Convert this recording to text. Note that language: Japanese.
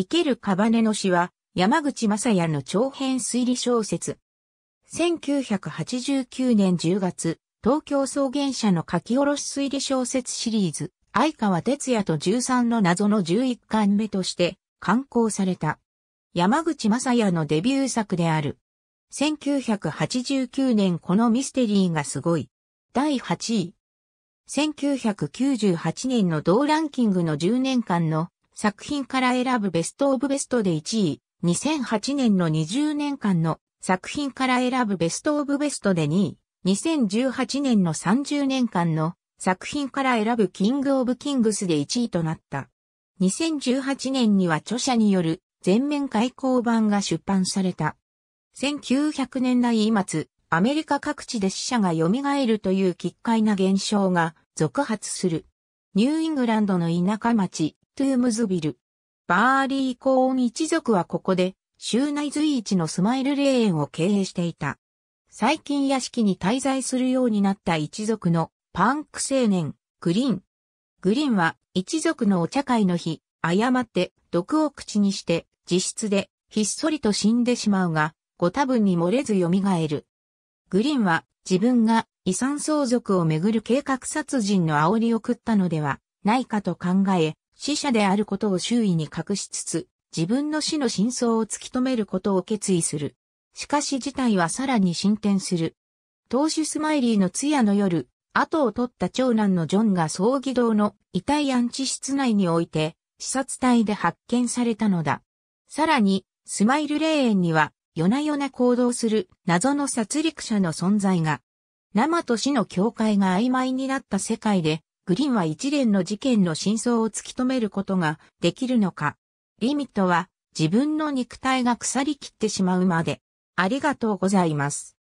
生ける屍の死は、山口正也の長編推理小説。1989年10月、東京草原社の書き下ろし推理小説シリーズ、相川哲也と13の謎の11巻目として、刊行された。山口正也のデビュー作である。1989年このミステリーがすごい。第8位。1998年の同ランキングの10年間の作品から選ぶベストオブベストで1位、2008年の20年間の作品から選ぶベストオブベストで2位、2018年の30年間の作品から選ぶキングオブキングスで1位となった。2018年には著者による全面開講版が出版された。1900年代末、アメリカ各地で死者が蘇るという奇怪な現象が続発する。ニューイングランドの田舎町、トゥームズビル。バーリー・コーン一族はここで、州内随一のスマイル霊園を経営していた。最近屋敷に滞在するようになった一族のパンク青年、グリーン。グリーンは一族のお茶会の日、誤って毒を口にして自室でひっそりと死んでしまうが、ご多分に漏れず蘇る。グリーンは自分が遺産相続をめぐる計画殺人の煽りを食ったのではないかと考え、死者であることを周囲に隠しつつ、自分の死の真相を突き止めることを決意する。しかし事態はさらに進展する。当主スマイリーの通夜の夜、後を取った長男のジョンが葬儀堂の遺体安置室内において、視察隊で発見されたのだ。さらに、スマイル霊園には、夜な夜な行動する謎の殺戮者の存在が、生と死の境界が曖昧になった世界でグリンは一連の事件の真相を突き止めることができるのか。リミットは自分の肉体が腐りきってしまうまで。ありがとうございます。